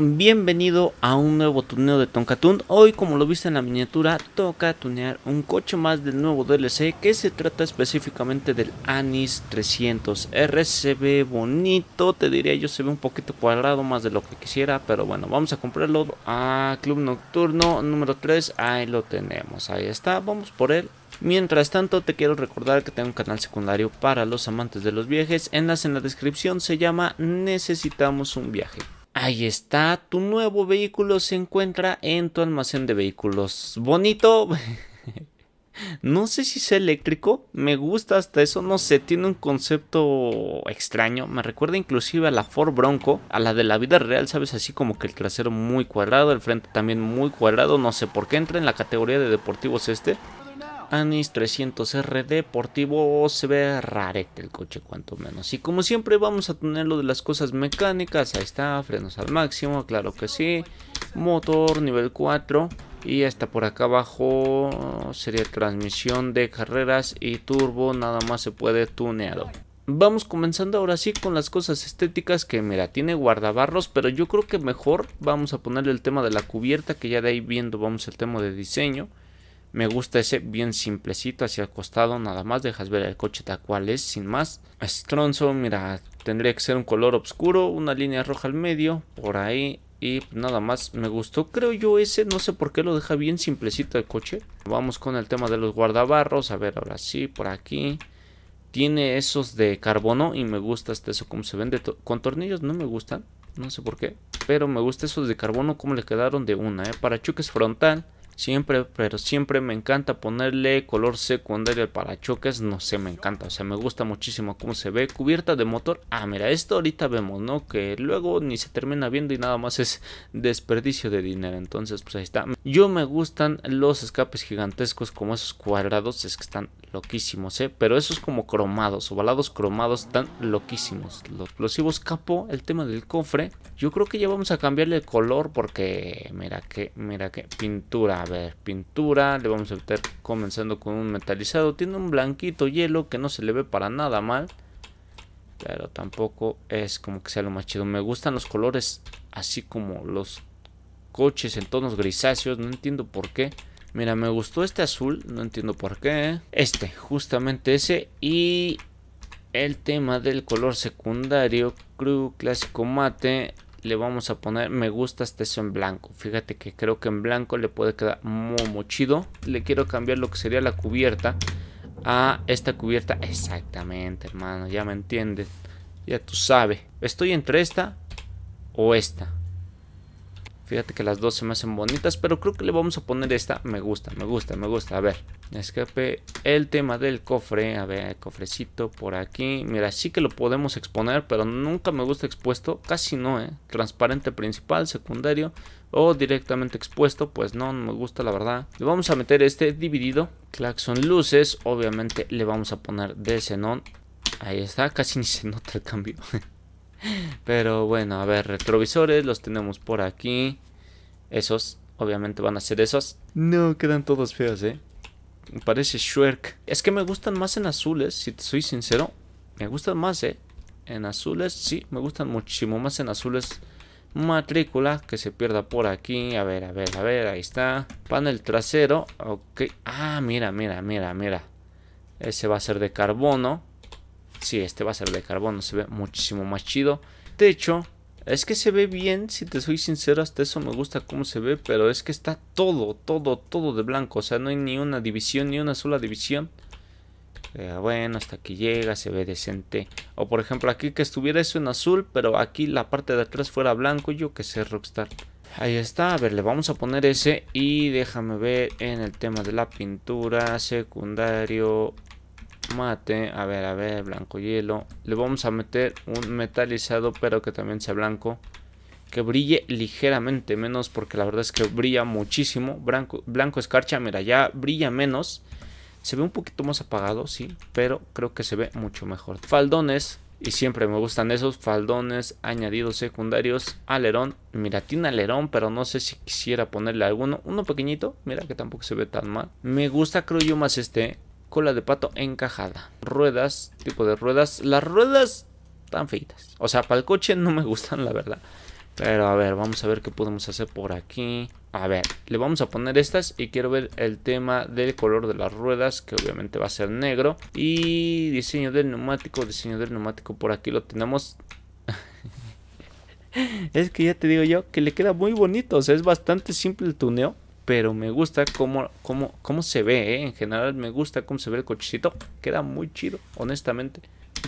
bienvenido a un nuevo torneo de Tonkatun. Hoy, como lo viste en la miniatura, toca tunear un coche más del nuevo DLC que se trata específicamente del Anis 300R. Se ve bonito, te diría yo, se ve un poquito cuadrado más de lo que quisiera, pero bueno, vamos a comprarlo a Club Nocturno número 3. Ahí lo tenemos, ahí está, vamos por él. Mientras tanto te quiero recordar que tengo un canal secundario para los amantes de los viajes, enlace en la descripción se llama Necesitamos un viaje. Ahí está, tu nuevo vehículo se encuentra en tu almacén de vehículos. Bonito. no sé si es eléctrico, me gusta hasta eso, no sé, tiene un concepto extraño. Me recuerda inclusive a la Ford Bronco, a la de la vida real, ¿sabes? Así como que el trasero muy cuadrado, el frente también muy cuadrado, no sé por qué entra en la categoría de deportivos este. Anis 300R deportivo. Se ve rarete el coche, cuanto menos. Y como siempre, vamos a tener lo de las cosas mecánicas. Ahí está, frenos al máximo, claro que sí. Motor nivel 4. Y hasta por acá abajo sería transmisión de carreras y turbo. Nada más se puede tuneado. Vamos comenzando ahora sí con las cosas estéticas que mira, tiene guardabarros, pero yo creo que mejor vamos a ponerle el tema de la cubierta, que ya de ahí viendo vamos el tema de diseño. Me gusta ese bien simplecito hacia el costado, nada más dejas ver el coche tal cual es, sin más. Estronzo, mira, tendría que ser un color oscuro, una línea roja al medio, por ahí. Y nada más, me gustó, creo yo ese, no sé por qué lo deja bien simplecito el coche. Vamos con el tema de los guardabarros, a ver, ahora sí, por aquí. Tiene esos de carbono y me gusta este, eso como se vende. Con tornillos no me gustan, no sé por qué. Pero me gusta esos de carbono como le quedaron de una, ¿eh? Para choques frontal. Siempre, pero siempre me encanta ponerle color secundario al parachoques. No sé, me encanta. O sea, me gusta muchísimo cómo se ve. Cubierta de motor. Ah, mira, esto ahorita vemos, ¿no? Que luego ni se termina viendo y nada más es desperdicio de dinero. Entonces, pues ahí está. Yo me gustan los escapes gigantescos como esos cuadrados. Es que están loquísimos, ¿eh? Pero esos como cromados, ovalados cromados, están loquísimos. Los explosivos capo, el tema del cofre. Yo creo que ya vamos a cambiarle el color porque, mira que, mira que pintura. A ver, pintura, le vamos a estar comenzando con un metalizado. Tiene un blanquito hielo que no se le ve para nada mal. Pero tampoco es como que sea lo más chido. Me gustan los colores así como los coches en tonos grisáceos. No entiendo por qué. Mira, me gustó este azul. No entiendo por qué. Este, justamente ese. Y el tema del color secundario. Crew clásico mate le vamos a poner me gusta este eso en blanco fíjate que creo que en blanco le puede quedar muy, muy chido le quiero cambiar lo que sería la cubierta a esta cubierta exactamente hermano ya me entiendes ya tú sabes estoy entre esta o esta Fíjate que las dos se me hacen bonitas, pero creo que le vamos a poner esta. Me gusta, me gusta, me gusta. A ver, escape el tema del cofre. A ver, cofrecito por aquí. Mira, sí que lo podemos exponer, pero nunca me gusta expuesto. Casi no, ¿eh? Transparente principal, secundario o directamente expuesto, pues no, no me gusta la verdad. Le vamos a meter este dividido. Claxon luces, obviamente le vamos a poner de xenón. Ahí está, casi ni se nota el cambio. Pero bueno, a ver, retrovisores los tenemos por aquí. Esos, obviamente van a ser esos. No, quedan todos feos, eh. Me parece Shwerk. Es que me gustan más en azules, si te soy sincero. Me gustan más, eh. En azules, sí, me gustan muchísimo más en azules. Matrícula, que se pierda por aquí. A ver, a ver, a ver, ahí está. Panel trasero, ok. Ah, mira, mira, mira, mira. Ese va a ser de carbono. Sí, este va a ser de carbono, se ve muchísimo más chido. De hecho, es que se ve bien, si te soy sincero, hasta eso me gusta cómo se ve, pero es que está todo, todo, todo de blanco. O sea, no hay ni una división, ni una sola división. Eh, bueno, hasta que llega, se ve decente. O por ejemplo, aquí que estuviera eso en azul, pero aquí la parte de atrás fuera blanco, yo que sé, Rockstar. Ahí está, a ver, le vamos a poner ese y déjame ver en el tema de la pintura, secundario, mate. A ver, a ver, blanco hielo. Le vamos a meter un metalizado, pero que también sea blanco. Que brille ligeramente menos, porque la verdad es que brilla muchísimo. Blanco, blanco escarcha, mira, ya brilla menos. Se ve un poquito más apagado, sí, pero creo que se ve mucho mejor. Faldones, y siempre me gustan esos faldones añadidos secundarios. Alerón, mira, tiene alerón, pero no sé si quisiera ponerle alguno. Uno pequeñito, mira que tampoco se ve tan mal. Me gusta, creo yo, más este cola de pato encajada. Ruedas, tipo de ruedas. Las ruedas están feitas. O sea, para el coche no me gustan, la verdad. Pero a ver, vamos a ver qué podemos hacer por aquí. A ver, le vamos a poner estas y quiero ver el tema del color de las ruedas, que obviamente va a ser negro. Y diseño del neumático, diseño del neumático, por aquí lo tenemos. es que ya te digo yo que le queda muy bonito, o sea, es bastante simple el tuneo pero me gusta cómo, cómo, cómo se ve, ¿eh? en general me gusta cómo se ve el cochecito, queda muy chido, honestamente.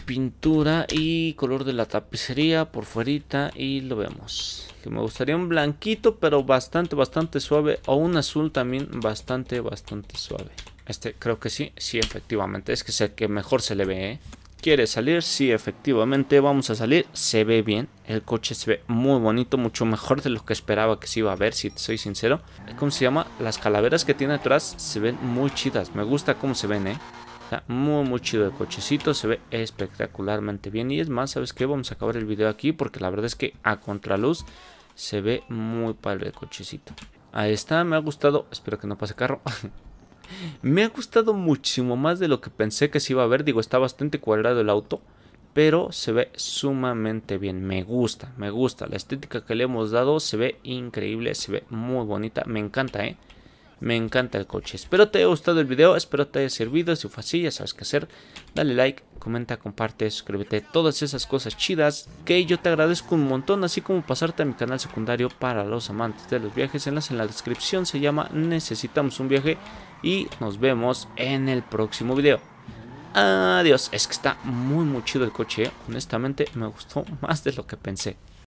Pintura y color de la tapicería por fuerita y lo vemos. Que me gustaría un blanquito, pero bastante, bastante suave, o un azul también bastante, bastante suave. Este creo que sí, sí, efectivamente, es que es el que mejor se le ve, ¿eh? ¿Quiere salir? Sí, efectivamente, vamos a salir. Se ve bien, el coche se ve muy bonito, mucho mejor de lo que esperaba que se iba a ver, si soy sincero. ¿Cómo se llama? Las calaveras que tiene atrás se ven muy chidas, me gusta cómo se ven, ¿eh? Está muy, muy chido el cochecito, se ve espectacularmente bien. Y es más, ¿sabes qué? Vamos a acabar el video aquí porque la verdad es que a contraluz se ve muy padre el cochecito. Ahí está, me ha gustado, espero que no pase carro. Me ha gustado muchísimo más de lo que pensé que se iba a ver. Digo, está bastante cuadrado el auto. Pero se ve sumamente bien. Me gusta, me gusta. La estética que le hemos dado se ve increíble. Se ve muy bonita. Me encanta, ¿eh? Me encanta el coche. Espero te haya gustado el video, espero te haya servido. Si fue así, ya sabes qué hacer. Dale like, comenta, comparte, suscríbete. Todas esas cosas chidas que yo te agradezco un montón. Así como pasarte a mi canal secundario para los amantes de los viajes. Enlace en la descripción se llama Necesitamos un viaje. Y nos vemos en el próximo video. Adiós. Es que está muy muy chido el coche. ¿eh? Honestamente me gustó más de lo que pensé.